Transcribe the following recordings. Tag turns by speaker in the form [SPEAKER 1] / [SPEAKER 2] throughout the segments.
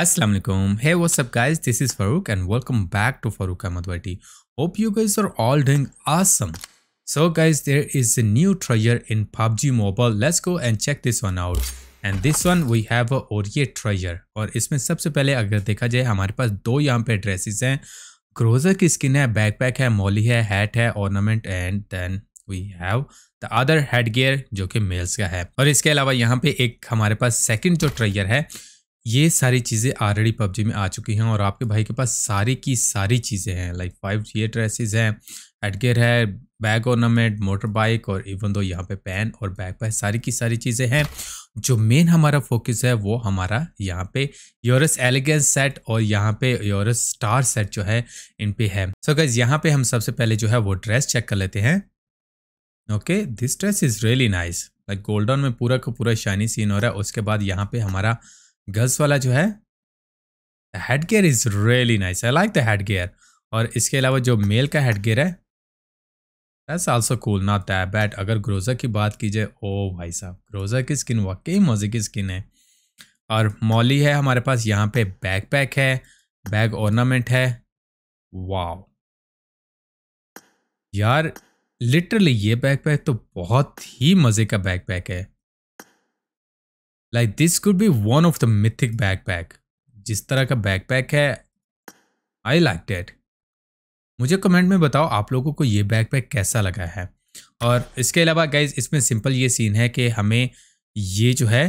[SPEAKER 1] Assalamu alaikum. Hey, what's up, guys? This is Farouk, and welcome back to Farouk Ahmad Vati. Hope you guys are all doing awesome. So, guys, there is a new treasure in PUBG Mobile. Let's go and check this one out. And this one we have a ओरिए treasure और इसमें सबसे पहले अगर देखा जाए हमारे पास दो यहाँ पे ड्रेसेस हैं ग्रोजर की स्किन है बैकपैक है मॉली है हैट है ornament and then we have the other head gear जो कि मेल्स का है और इसके अलावा यहाँ पे एक हमारे पास सेकंड जो ट्रेजर है ये सारी चीज़ें ऑलरेडी पबजी में आ चुकी हैं और आपके भाई के पास सारी की सारी चीज़ें हैं लाइक फाइव जी ड्रेसेस हैं एडगेयर है बैग ऑर्नामेंट मोटर बाइक और इवन दो यहाँ पे पैन और बैग पैक सारी की सारी चीज़ें हैं जो मेन हमारा फोकस है वो हमारा यहाँ पे योरस एलिगेंस सेट और यहाँ पे योरस स्टार सेट जो है इन पे है सो so गज यहाँ पे हम सबसे पहले जो है वो ड्रेस चेक कर लेते हैं okay this dress is really nice like golden में पूरा का पूरा शाइनी सीन हो रहा है उसके बाद यहाँ पे हमारा गर्ल्स वाला जो है head gear is really nice I like the head gear और इसके अलावा जो मेल का हेड गेयर है that's also cool not that bad अगर ग्रोजर की बात की जाए ओ भाई साहब ग्रोजर की स्किन वाकई मज़े की स्किन है और मॉली है हमारे पास यहाँ पे बैग पैक है बैग ऑर्नामेंट है वाओ यार लिटरली ये बैग पैक तो बहुत ही मज़े का बैग पैक है like this could be one of the mythic backpack जिस तरह का बैकपैक है आई लाइक डेट मुझे कमेंट में बताओ आप लोगों को ये बैकपैक कैसा लगा है और इसके अलावा गाइज इसमें सिंपल ये सीन है कि हमें ये जो है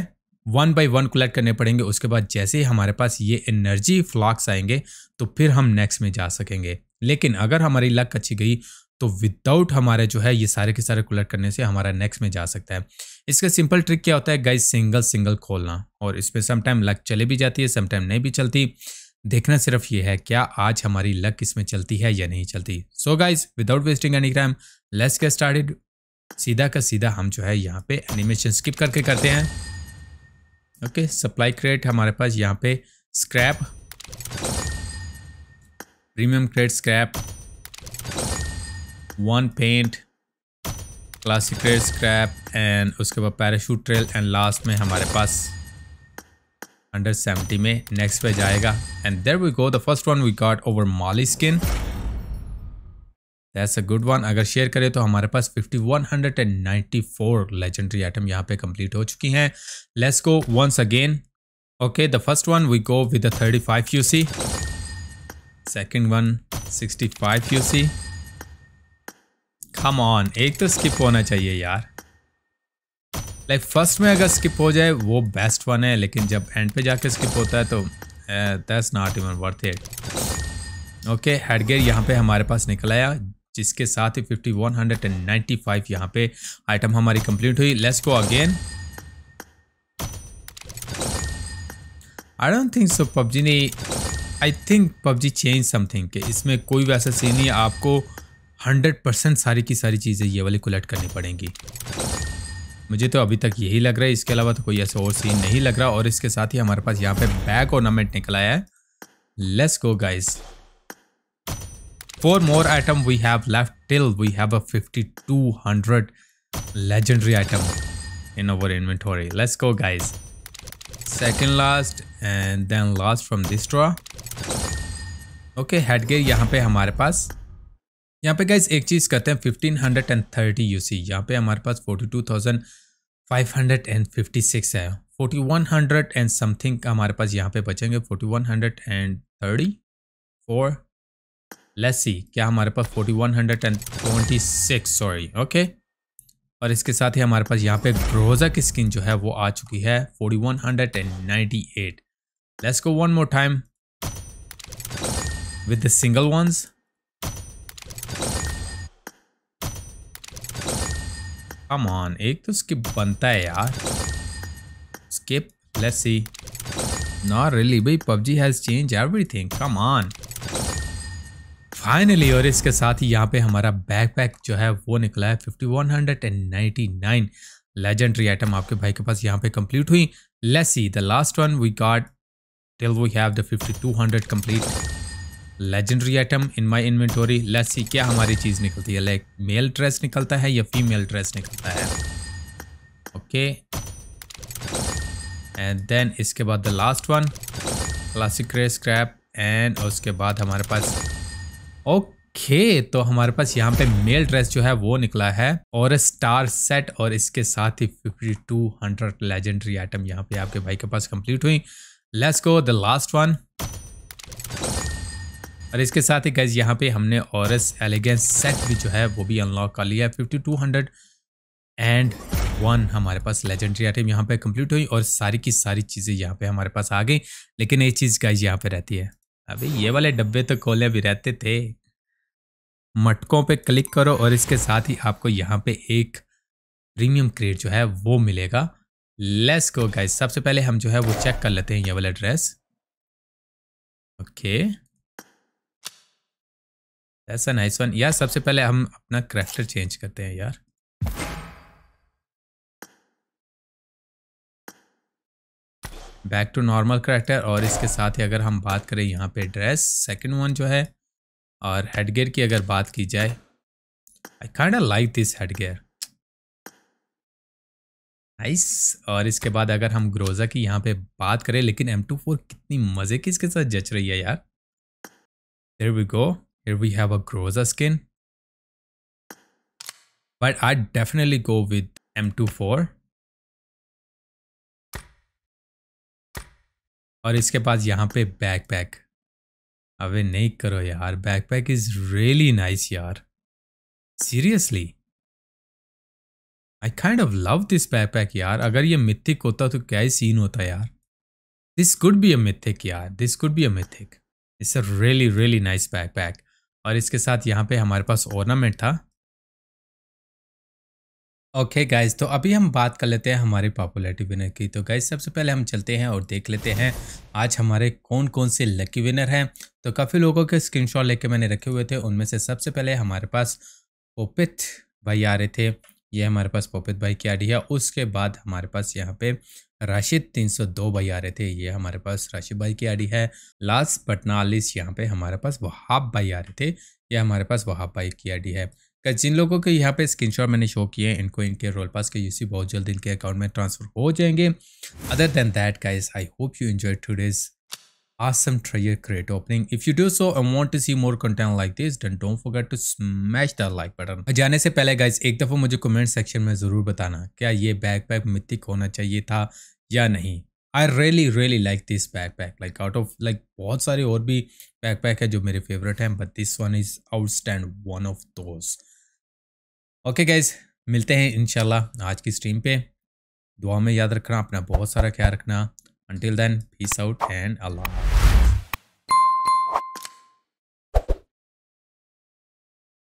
[SPEAKER 1] वन बाई वन कलेक्ट करने पड़ेंगे उसके बाद जैसे ही हमारे पास ये एनर्जी फ्लॉक्स आएंगे तो फिर हम नेक्स्ट में जा सकेंगे लेकिन अगर हमारी लक अच्छी गई तो विदाउट हमारे जो है ये सारे के सारे कलेक्ट करने से हमारा नेक्स्ट में जा सकता है इसका सिंपल ट्रिक क्या होता है गाइस सिंगल सिंगल खोलना और इसमें समटाइम लक चले भी जाती है समटाइम नहीं भी चलती देखना सिर्फ ये है क्या आज हमारी लक इसमें चलती है या नहीं चलती so guys without wasting any क्राइम लेस के स्टार्टेड सीधा का सीधा हम जो है यहाँ पे एनिमेशन स्किप करके करते हैं ओके सप्लाई क्रेट हमारे पास यहाँ पे scrap premium crate scrap one paint classic scrap and उसके बाद पैराशूट ट्रेल एंड लास्ट में हमारे पास अंडर सेवेंटी में नेक्स्ट पे जाएगा and there we go the first one we got over माली skin that's a good one अगर शेयर करें तो हमारे पास 5194 लेजेंडरी आइटम यहाँ पे कंप्लीट हो चुकी हैं let's go once again okay the first one we go with 35 UC second one 65 UC come on एक तो स्किप होना चाहिए यार लाइक like, फर्स्ट में अगर स्किप हो जाए वो बेस्ट वन है लेकिन जब एंड पे जाके स्किप होता है तो that's not even worth it okay headgear यहाँ पे हमारे पास निकल आया जिसके साथ ही fifty one hundred and ninety five यहाँ पे आइटम हमारी कंप्लीट हुई let's go again I don't think so PUBG ने I think PUBG change something के इसमें कोई वैसा सीन नहीं आपको हंड्रेड परसेंट सारी की सारी चीज़ें ये वाली कलेक्ट करनी पड़ेंगी मुझे तो अभी तक यही लग रहा है इसके अलावा तो कोई ऐसा और सीन नहीं लग रहा और इसके साथ ही हमारे पास यहाँ पे बैक ऑर्नामेंट आया है let's go guys four more item we have left till we have a 5200 legendary item in our inventory let's go guys second last and then last from this drawer okay headgear यहाँ पे हमारे पास यहाँ पे guys एक चीज़ करते हैं fifteen hundred and thirty U C यहाँ पे हमारे पास forty two thousand five hundred and fifty six है forty one hundred and something हमारे पास यहाँ पे बचेंगे forty one hundred and thirty four let's see क्या हमारे पास forty one hundred and twenty six sorry okay और इसके साथ ही हमारे पास यहाँ पे ग्रोजा की स्किन जो है वो आ चुकी है forty one hundred and ninety eight let's go one more time with the single once come on एक तो स्किप बनता है यार skip let's see not really भाई PUBG has change everything come on finally और इसके साथ ही यहाँ पे हमारा बैकपैक जो है वो निकला है fifty one hundred and ninety nine legendary item आपके भाई के पास यहाँ पे कंप्लीट हुई let's see the last one we got till we have the fifty two hundred complete legendary item in my inventory let's see क्या हमारी चीज़ निकलती है लाइक मेल ड्रेस निकलता है या फीमेल ड्रेस निकलता है ओके एंड देन इसके बाद the last one classic race crap and उसके बाद हमारे पास ओके तो हमारे पास यहाँ पे मेल ड्रेस जो है वो निकला है और स्टार सेट और इसके साथ ही fifty two hundred legendary item यहाँ पे आपके भाई के पास कंप्लीट हुई let's go the last one और इसके साथ ही गैस यहाँ पे हमने और एलिगेंस सेट भी जो है वो भी अनलॉक कर लिया है fifty two hundred and one हमारे पास लेजेंडरी आइटम यहाँ पे कंप्लीट हुई और सारी की सारी चीज़ें यहाँ पे हमारे पास आ गई लेकिन ये चीज़ गाइज यहाँ पे रहती है अभी ये वाले डब्बे तो खोले भी रहते थे मटकों पे क्लिक करो और इसके साथ ही आपको यहाँ पे एक प्रीमियम क्रेट जो है वो मिलेगा लेस को गाइज सबसे पहले हम जो है वो चेक कर लेते हैं ये वाला ड्रेस ओके okay. ऐसा नाइस वन यार सबसे पहले हम अपना क्राफ्टर चेंज करते हैं यार बैक टू नॉर्मल करेक्टर और इसके साथ ही अगर हम बात करें यहाँ पे ड्रेस सेकंड वन जो है और हेडगेयर की अगर बात की जाए I kind like this headgear nice और इसके बाद अगर हम ग्रोजा की यहाँ पे बात करें लेकिन एम टू फोर कितनी मज़े की इसके साथ जच रही है यार there we go Here we have a Groza skin. But I'd definitely go with M24. और इसके पास यहाँ पे बैकपैक अबे नहीं करो यार बैकपैक इज रियली नाइस यार seriously I kind of love this backpack यार अगर ये मिथिक होता तो क्या ही सीन होता यार this could be a mythic यार this could be a mythic it's a really really nice backpack और इसके साथ यहाँ पे हमारे पास ऑर्नामेंट था ओके okay गाइज तो अभी हम बात कर लेते हैं हमारे पॉपुलरिटी विनर की तो गाइज सबसे पहले हम चलते हैं और देख लेते हैं आज हमारे कौन कौन से लकी विनर हैं तो काफ़ी लोगों के स्क्रीनशॉट लेके मैंने रखे हुए थे उनमें से सबसे पहले हमारे पास ओपित भाई आ रहे थे ये हमारे पास पोपित भाई की आईडी है उसके बाद हमारे पास यहाँ पे राशिद 302 भाई आ रहे थे ये हमारे पास राशिद भाई की आईडी है लास्ट बट नालिस यहाँ पे हमारे पास वहाब भाई आ रहे थे ये हमारे पास वहाब भाई की आईडी है जिन लोगों के यहाँ पे स्क्रीनशॉट मैंने शो किए हैं इनको इनके रोल पास के यूसी बहुत जल्द इनके अकाउंट में ट्रांसफर हो जाएंगे other than that guys I hope you enjoy today's awesome treasure crate opening. If you do so and want to see more content like this, then don't forget to smash the like button. जाने से पहले guys एक दफा मुझे comment section में जरूर बताना क्या ये backpack mythic होना चाहिए था या नहीं I really really like this back pack like out of like बहुत सारे और भी बैक पैक है जो मेरे फेवरेट हैं but this one is outstand one of those okay guys मिलते हैं इनशाला आज की स्ट्रीम पे दुआ में याद रखना अपना बहुत सारा ख्याल रखना Until then, peace out and Allah.